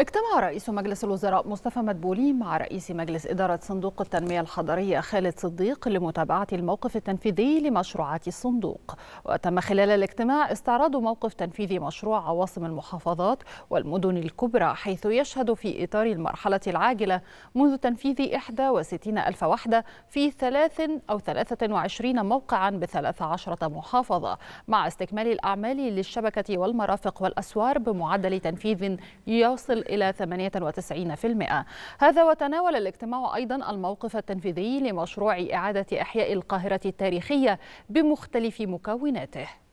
اجتمع رئيس مجلس الوزراء مصطفى مدبولي مع رئيس مجلس إدارة صندوق التنمية الحضرية خالد صديق لمتابعة الموقف التنفيذي لمشروعات الصندوق وتم خلال الاجتماع استعراض موقف تنفيذ مشروع عواصم المحافظات والمدن الكبرى حيث يشهد في إطار المرحلة العاجلة منذ تنفيذ 61 ألف وحدة في ثلاث أو 23 موقعا ب 13 محافظة مع استكمال الأعمال للشبكة والمرافق والأسوار بمعدل تنفيذ يصل إلى 98% هذا وتناول الاجتماع أيضا الموقف التنفيذي لمشروع إعادة إحياء القاهرة التاريخية بمختلف مكوناته